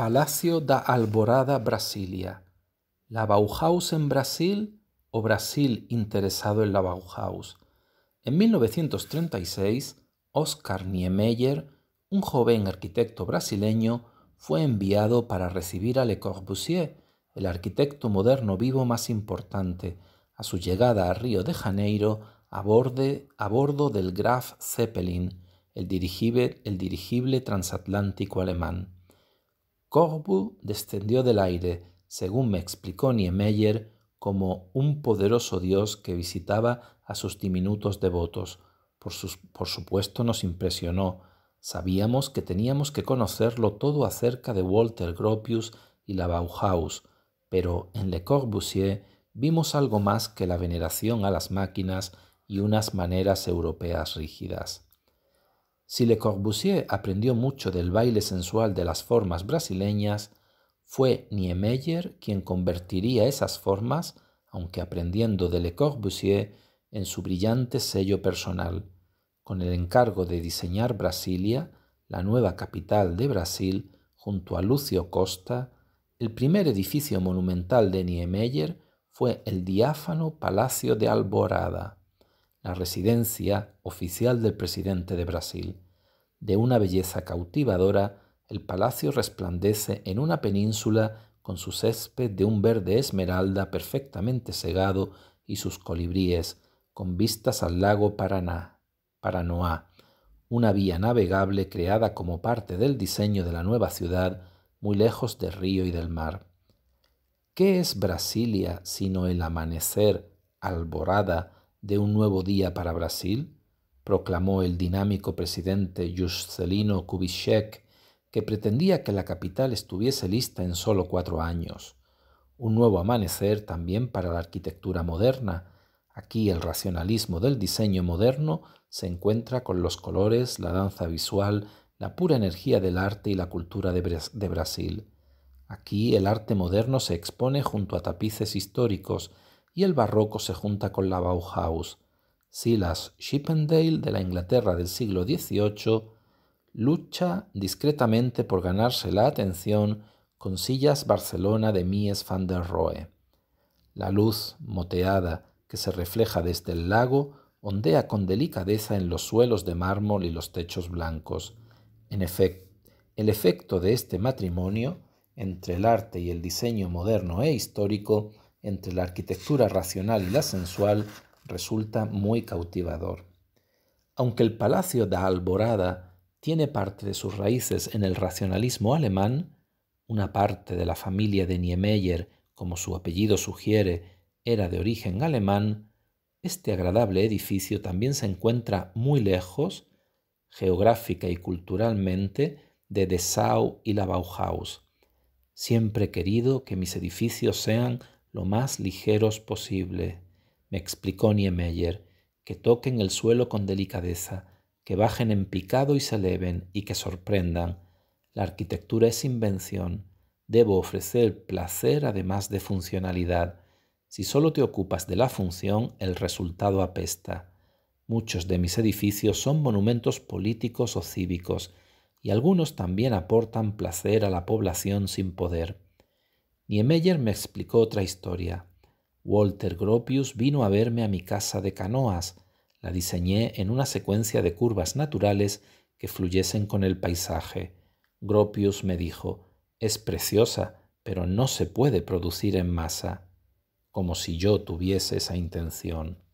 Palacio da Alborada Brasilia, la Bauhaus en Brasil o Brasil interesado en la Bauhaus. En 1936, Oscar Niemeyer, un joven arquitecto brasileño, fue enviado para recibir a Le Corbusier, el arquitecto moderno vivo más importante, a su llegada a Río de Janeiro a, bordo del Graf Zeppelin, el dirigible transatlántico alemán. Corbu descendió del aire, según me explicó Niemeyer, como un poderoso dios que visitaba a sus diminutos devotos. Por, por supuesto nos impresionó. Sabíamos que teníamos que conocerlo todo acerca de Walter Gropius y la Bauhaus, pero en Le Corbusier vimos algo más que la veneración a las máquinas y unas maneras europeas rígidas. Si Le Corbusier aprendió mucho del baile sensual de las formas brasileñas, fue Niemeyer quien convertiría esas formas, aunque aprendiendo de Le Corbusier, en su brillante sello personal, con el encargo de diseñar Brasilia, la nueva capital de Brasil, junto a Lucio Costa, el primer edificio monumental de Niemeyer fue el diáfano Palacio de Alborada, la residencia oficial del presidente de Brasil de una belleza cautivadora, el palacio resplandece en una península con su césped de un verde esmeralda perfectamente segado y sus colibríes, con vistas al lago Paraná, Paranoá, una vía navegable creada como parte del diseño de la nueva ciudad, muy lejos del río y del mar. ¿Qué es Brasilia sino el amanecer, alborada, de un nuevo día para Brasil? proclamó el dinámico presidente Juscelino Kubitschek, que pretendía que la capital estuviese lista en solo cuatro años. Un nuevo amanecer también para la arquitectura moderna. Aquí el racionalismo del diseño moderno se encuentra con los colores, la danza visual, la pura energía del arte y la cultura de Brasil. Aquí el arte moderno se expone junto a tapices históricos y el barroco se junta con la Bauhaus. Silas Shippendale de la Inglaterra del siglo XVIII lucha discretamente por ganarse la atención con sillas Barcelona de Mies van der Rohe. La luz moteada que se refleja desde el lago ondea con delicadeza en los suelos de mármol y los techos blancos. En efecto, el efecto de este matrimonio entre el arte y el diseño moderno e histórico, entre la arquitectura racional y la sensual, resulta muy cautivador. Aunque el Palacio de Alborada tiene parte de sus raíces en el racionalismo alemán, una parte de la familia de Niemeyer, como su apellido sugiere, era de origen alemán, este agradable edificio también se encuentra muy lejos, geográfica y culturalmente, de Dessau y la Bauhaus. Siempre he querido que mis edificios sean lo más ligeros posible. Me explicó Niemeyer que toquen el suelo con delicadeza, que bajen en picado y se eleven y que sorprendan. La arquitectura es invención. Debo ofrecer placer además de funcionalidad. Si solo te ocupas de la función, el resultado apesta. Muchos de mis edificios son monumentos políticos o cívicos, y algunos también aportan placer a la población sin poder. Niemeyer me explicó otra historia. Walter Gropius vino a verme a mi casa de canoas. La diseñé en una secuencia de curvas naturales que fluyesen con el paisaje. Gropius me dijo, es preciosa, pero no se puede producir en masa, como si yo tuviese esa intención.